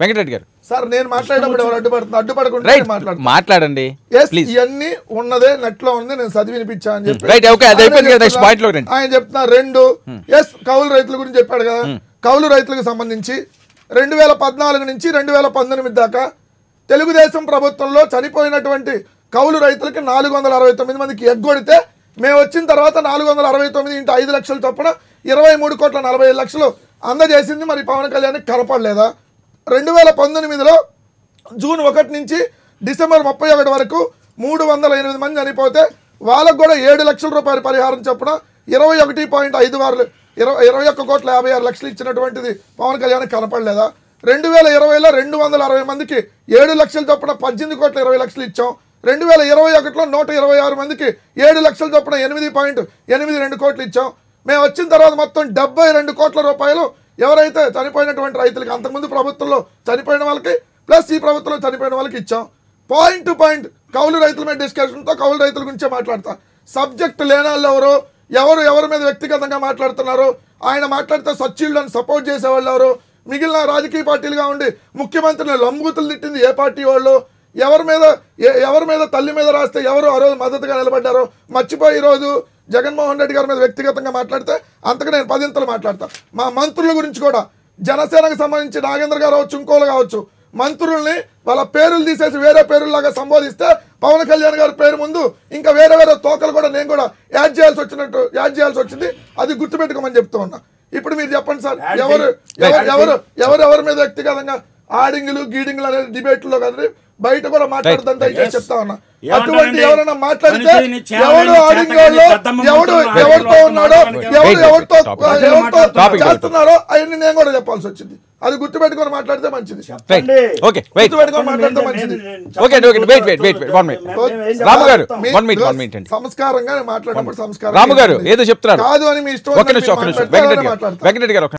వెంకటరెడ్డి గారు సార్ నేను మాట్లాడేటప్పుడు ఎవరు అడ్డుపడుతుంది అడ్డుపడకుండా మాట్లాడండి ఇవన్నీ ఉన్నదే నెట్ లో ఉంది నేను చదివి వినిపించా ఆయన చెప్తున్నా రెండు ఎస్ hmm. కౌలు రైతుల గురించి చెప్పాడు కదా hmm. కౌలు రైతులకు సంబంధించి రెండు వేల పద్నాలుగు నుంచి రెండు వేల పంతొమ్మిది దాకా తెలుగుదేశం ప్రభుత్వంలో చనిపోయినటువంటి కౌలు రైతులకి నాలుగు వందల అరవై తొమ్మిది మందికి ఎగ్గొడితే మేము వచ్చిన తర్వాత నాలుగు వందల అరవై తొమ్మిది ఇంటి ఐదు లక్షల చొప్పున ఇరవై మూడు కోట్ల నలభై లక్షలు అందజేసింది మరి పవన్ కళ్యాణ్ కనపడలేదా రెండు వేల పంతొమ్మిదిలో జూన్ ఒకటి నుంచి డిసెంబర్ ముప్పై ఒకటి వరకు మూడు వందల ఎనిమిది మంది చనిపోతే వాళ్ళకు కూడా ఏడు లక్షల రూపాయల పరిహారం చొప్పున ఇరవై ఒకటి పాయింట్ ఐదు వారు ఇరవై ఇరవై ఒక్క కోట్ల యాభై ఆరు లక్షలు ఇచ్చినటువంటిది పవన్ కళ్యాణ్ కనపడలేదా రెండు వేల ఇరవైలో రెండు వందల అరవై మందికి ఏడు లక్షల చొప్పున పద్దెనిమిది కోట్ల ఇరవై లక్షలు ఇచ్చాం రెండు వేల ఇరవై ఒకటిలో నూట ఇరవై ఆరు మందికి ఏడు లక్షల చొప్పున ఎనిమిది పాయింట్ ఎనిమిది రెండు కోట్లు ఇచ్చాం మేము వచ్చిన తర్వాత మొత్తం డెబ్బై రెండు కోట్ల రూపాయలు ఎవరైతే చనిపోయినటువంటి రైతులకి అంతకుముందు ప్రభుత్వంలో చనిపోయిన వాళ్ళకి ప్లస్ ఈ ప్రభుత్వంలో చనిపోయిన వాళ్ళకి ఇచ్చాం పాయింట్ టు పాయింట్ కౌలు రైతుల మీద డిస్కషన్తో కౌలు రైతుల గురించే మాట్లాడతా సబ్జెక్ట్ లేనాళ్ళు ఎవరు ఎవరు ఎవరి మీద వ్యక్తిగతంగా మాట్లాడుతున్నారు ఆయన మాట్లాడితే సచ్చీళ్ళని సపోర్ట్ చేసేవాళ్ళు ఎవరు మిగిలిన రాజకీయ పార్టీలుగా ఉండి ముఖ్యమంత్రిని లంబూతులు తిట్టింది ఏ పార్టీ వాళ్ళు ఎవరి మీద ఎవరి మీద తల్లి మీద రాస్తే ఎవరు ఆ రోజు మద్దతుగా నిలబడ్డారో మర్చిపోయి ఈరోజు జగన్మోహన్ రెడ్డి గారి మీద వ్యక్తిగతంగా మాట్లాడితే అంతకు నేను పదింతలు మాట్లాడతా మా మంత్రుల గురించి కూడా జనసేనకు సంబంధించి నాగేంద్ర గారు కావచ్చు ఇంకోలు కావచ్చు మంత్రుల్ని వాళ్ళ పేర్లు తీసేసి వేరే పేరులాగా సంబోధిస్తే పవన్ కళ్యాణ్ గారి పేరు ముందు ఇంకా వేరే వేరే తోకలు కూడా నేను కూడా యాడ్ చేయాల్సి వచ్చినట్టు యాడ్ చేయాల్సి వచ్చింది అది గుర్తుపెట్టుకోమని చెప్తూ ఉన్నా ఇప్పుడు మీరు చెప్పండి సార్ ఎవరు ఎవరు ఎవరు ఎవరి మీద వ్యక్తిగతంగా ఆడింగులు గీడింగులు అనేది డిబేట్లో కానీ బయట కూడా మాట్లాడదంతా చెప్తా ఉన్నా అటువంటి ఎవరైనా మాట్లాడితే ఎవడు ఎవడు ఎవరితో ఉన్నాడో ఎవరితో చేస్తున్నారో అవన్నీ నేను కూడా చెప్పాల్సి వచ్చింది అది గుర్తుపెట్టుకొని మాట్లాడితే మంచిది ఓకే మాట్లాడితే మంచిది okay okay wait wait wait one Ramu గారు సంస్కారంగా మాట్లాడినప్పుడు సంస్కారం రాము గారు ఏదో చెప్తున్నారు కాదు అని మీ ఇష్టం వెంకటరెడ్డి గారు